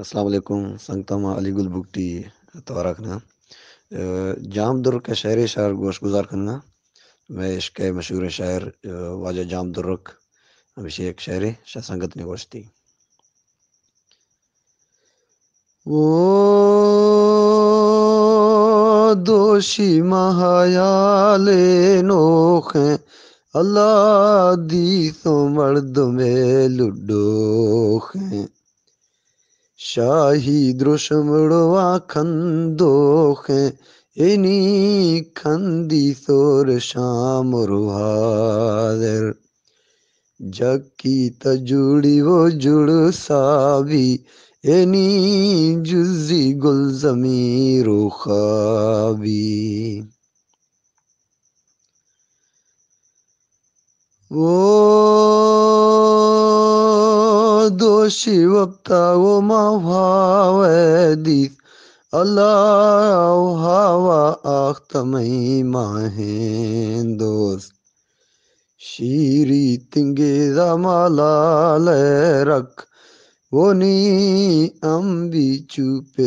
असलकुम संगतम अली गुल बुकटी तोरा जाम जामदुर का शायर शायर गोश गुजार करना मैं इश्क मशहूर शायर वाजा जामदुर्रक अभिषेक शायर शाह संगत ने गोश थी वो दोषी महायाले नोख अल्लाह दी तो मर्द में लुडोख શાહી દૃશમળવા ખંદો હે એની ખંદી સોર શામ રૂહાદર જકી તજુડીઓ જુડ સાવી એની જુઝી ગુલઝમી રૂખાવી ઓ दोषी वक्ता माव दीस अल्लाह हवा आख्तमई माहे दोस्त शीरी तिंगे मालाल रख वो नी अम्बी चुप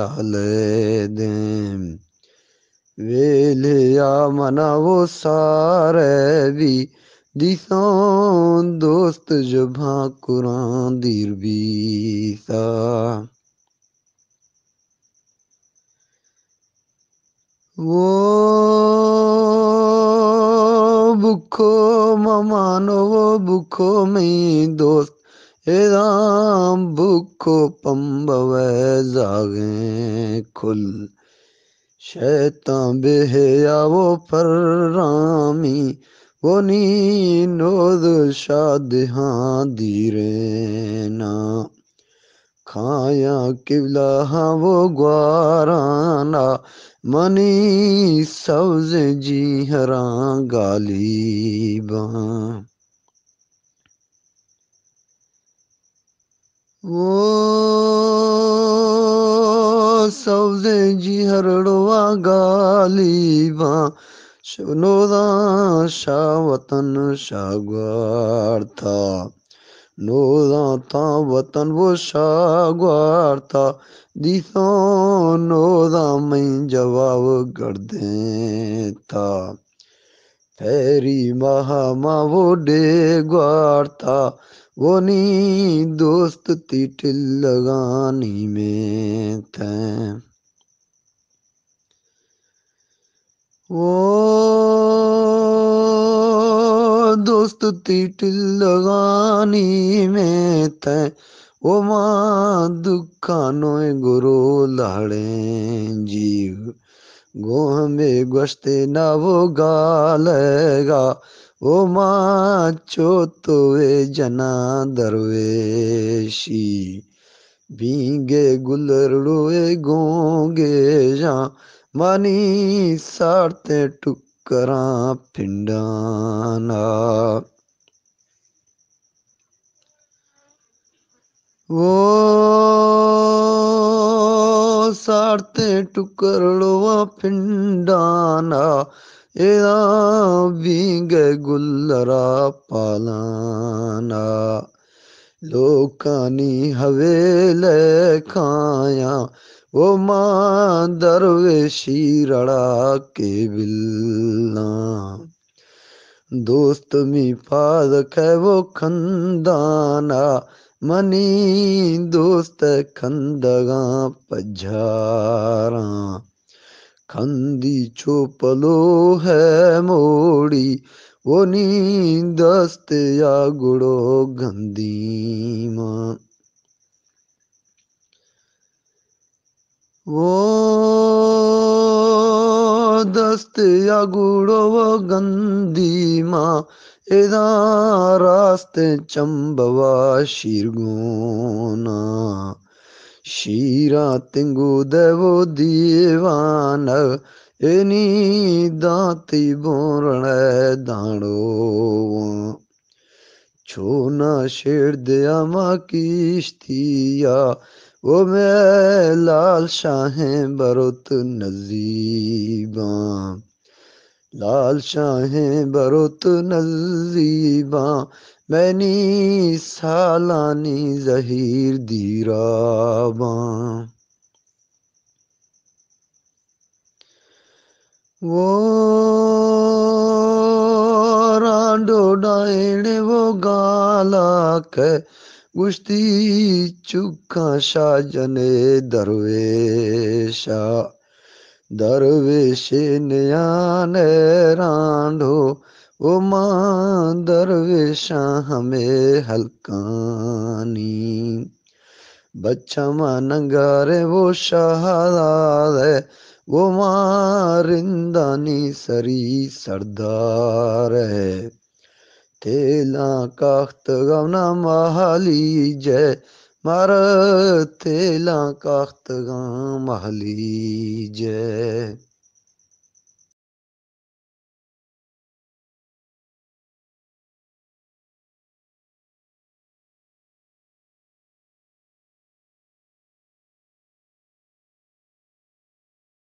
लाल दे वेले या मना वो सारे भी दिसों दोस्त जभा कुरान दिरबीसा वो बुखो ममानो वो बुखो में दोस्त एराम बुखो पंबव जागे खुल शैतान बेहया पर रामी वो नोद शाद हाँ धीरे ना खाया किवला हाँ वो ग्वारा मनी सौज जी हरा गालीबा वो सौज जी हरड़वा गाली सुनो दा वतन शागवार था नो दाता वतन वो शागवार था दिसो नो दा जवाब कर देता फेरी महामा वो डेगवार था वो नी दोस्त तिटिल लगानी में थे वो तो में തിട്ടില്ലകാനീ മേത്ത ഓമാ गुरु लाड़े जीव गोह में गोश्ते ना वो गालेगा ओ मां चो तो वे जना दरवेशी बींगे गुलरुए गोंगे जा मनी सारते टुकरा पिंडाना वो सारते टुकड़वा पिंडाना एरा बीग गुल्लरा पालाना लोकानी हवेल खाया वो माँ दरवेशी रड़ा के बिल्ला दोस्त मी पाद है वो खंदाना ਮਨੀ ਦੋਸਤ ਖੰਦਗਾ ਪਝਾਰਾ ਖੰਦੀ ਚੋਪਲੋ ਹੈ ਮੋੜੀ ਉਹ ਨੀਂਦਸਤ ਆ ਗੁੜੋ ਗੰਦੀ ਮਾਂ वो या गुड़ो व गंदी माँ एदा रास्ते चंबवा शीरगोना शीरा तिंगू देवो दीवान एनी दाती बोरण दाणो छोना शेर दया माँ किश्तिया ओ मैं लाल शाह बरुत नजीबा लाल शाह बरुत नजीबा मैनी सालानी जहीर दीराबा वो रांडो डाइने वो गाला के कुश्ती चुका शाजने दरवेशा दरवेशे नयान रांढो ओ मां दरवेशा हमें हलकानी बच्चा मां नंगारे वो शहादाद है वो मां रिंदानी सरी सरदार तेला काख्त गावना महाली जय मार तेला काख्त गा महाली जय